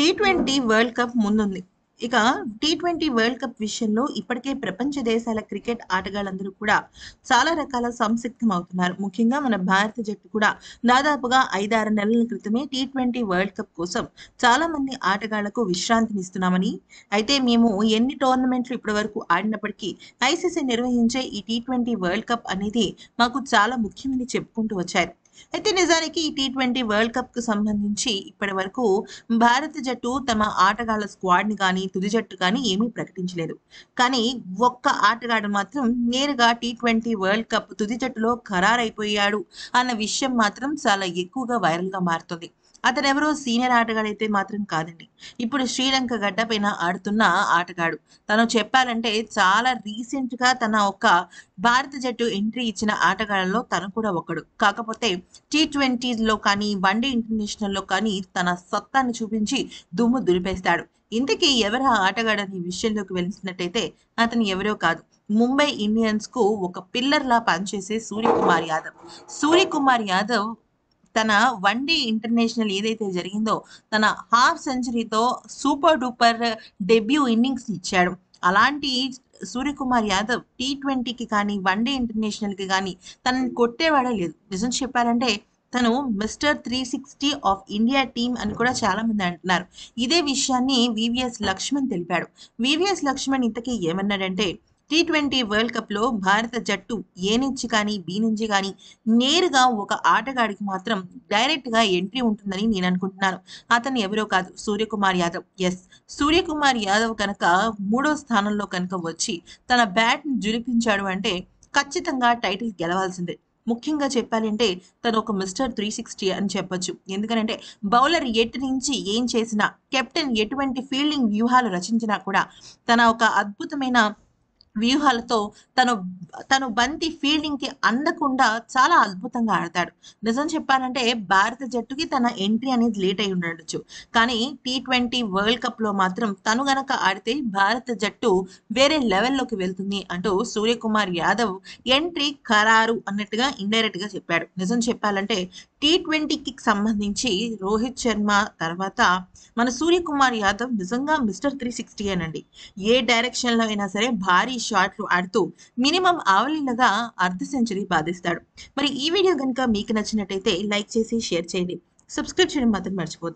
T twenty world cup ముందుంది ఇక T twenty world cup విషయంలో ఇప్పటికే ప్రపంచ దేశాల క్రికెట్ ఆటగాళ్ళందరూ కూడా చాలా రకాల సంసిద్ధం అవుతున్నారు ముఖ్యంగా మన భారత జట్టు కూడా దాదాపుగా ఐదారు నెలల క్రితమే టీ ట్వంటీ వరల్డ్ కప్ కోసం చాలా మంది ఆటగాళ్లకు విశ్రాంతినిస్తున్నామని అయితే మేము ఎన్ని టోర్నమెంట్లు ఇప్పటి వరకు ఆడినప్పటికీ ఐసీసీ నిర్వహించే ఈ టీ ట్వంటీ వరల్డ్ కప్ అనేది మాకు చాలా ముఖ్యమని చెప్పుకుంటూ వచ్చారు అయితే నిజానికి ఈ టీ ట్వంటీ వరల్డ్ కప్ కు సంబంధించి ఇప్పటి వరకు భారత జట్టు తమ ఆటగాళ్ల ని కానీ తుది జట్టు కానీ ఏమీ ప్రకటించలేదు కానీ ఒక్క ఆటగాడు మాత్రం నేరుగా టీ ట్వంటీ వరల్డ్ కప్ తుది జట్టులో ఖరారైపోయాడు అన్న విషయం మాత్రం చాలా ఎక్కువగా వైరల్ గా మారుతుంది అతనెవరో సీనియర్ ఆటగాడు అయితే మాత్రం కాదండి ఇప్పుడు శ్రీలంక గడ్డ పైన ఆడుతున్న ఆటగాడు తను చెప్పాలంటే చాలా రీసెంట్ గా తన ఒక భారత జట్టు ఎంట్రీ ఇచ్చిన ఆటగాళ్ళలో తను కూడా ఒకడు కాకపోతే టీ ట్వంటీలో కానీ వన్డే లో కానీ తన సత్తాన్ని చూపించి దుమ్ము దులిపేస్తాడు ఇంతకీ ఎవరు ఆ ఆటగాడని విషయంలోకి వెలిసినట్టయితే అతను ఎవరో కాదు ముంబై ఇండియన్స్ కు ఒక పిల్లర్లా పనిచేసే సూర్యకుమార్ యాదవ్ సూర్యకుమార్ యాదవ్ తన వన్ డే ఇంటర్నేషనల్ ఏదైతే జరిగిందో తన హాఫ్ సెంచరీతో సూపర్ డూపర్ డెబ్యూ ఇన్నింగ్స్ ఇచ్చాడు అలాంటి సూర్యకుమార్ యాదవ్ టీ ట్వంటీకి కానీ వన్ డే ఇంటర్నేషనల్కి కానీ తనని కొట్టేవాడే లేదు నిజం చెప్పారంటే తను mister three sixty of India team అని కూడా చాలా మంది అంటున్నారు ఇదే విషయాన్ని వివిఎస్ లక్ష్మణ్ తెలిపాడు వివిఎస్ లక్ష్మణ్ ఇంతకీ ఏమన్నాడంటే టీ ట్వంటీ వరల్డ్ కప్లో భారత జట్టు ఏ నుంచి కానీ బి నుంచి కానీ నేరుగా ఒక ఆటగాడికి మాత్రం డైరెక్ట్గా ఎంట్రీ ఉంటుందని నేను అనుకుంటున్నాను అతను ఎవరో కాదు సూర్యకుమార్ యాదవ్ ఎస్ సూర్యకుమార్ యాదవ్ కనుక మూడో స్థానంలో కనుక వచ్చి తన బ్యాట్ని జురిపించాడు అంటే ఖచ్చితంగా టైటిల్ గెలవాల్సిందే ముఖ్యంగా చెప్పాలంటే తను ఒక మిస్టర్ త్రీ సిక్స్టీ అని చెప్పొచ్చు ఎందుకంటే బౌలర్ ఎటు నుంచి ఏం చేసినా కెప్టెన్ ఎటువంటి ఫీల్డింగ్ వ్యూహాలు రచించినా కూడా తన ఒక అద్భుతమైన వ్యూహాలతో తను తను బంతి ఫీల్డింగ్ కి అందకుండా చాలా అద్భుతంగా ఆడతాడు నిజం చెప్పాలంటే భారత జట్టుకి తన ఎంట్రీ అనేది లేట్ అయి ఉండొచ్చు కానీ టీ ట్వంటీ వరల్డ్ కప్ లో మాత్రం తను గనక ఆడితే భారత జట్టు వేరే లెవెల్లోకి వెళ్తుంది అంటూ సూర్యకుమార్ యాదవ్ ఎంట్రీ ఖరారు అన్నట్టుగా గా చెప్పాడు నిజం చెప్పాలంటే టీ ట్వంటీకి సంబంధించి రోహిత్ శర్మ తర్వాత మన సూర్యకుమార్ యాదవ్ నిజంగా మిస్టర్ త్రీ సిక్స్టీ అనండి ఏ డైరెక్షన్లో అయినా సరే భారీ షాట్లు ఆడుతూ మినిమం ఆవలిలగా అర్ధ సెంచరీ బాధిస్తాడు మరి ఈ వీడియో కనుక మీకు నచ్చినట్టయితే లైక్ చేసి షేర్ చేయండి సబ్స్క్రైబ్ చేయడం మాత్రం మర్చిపోతుంది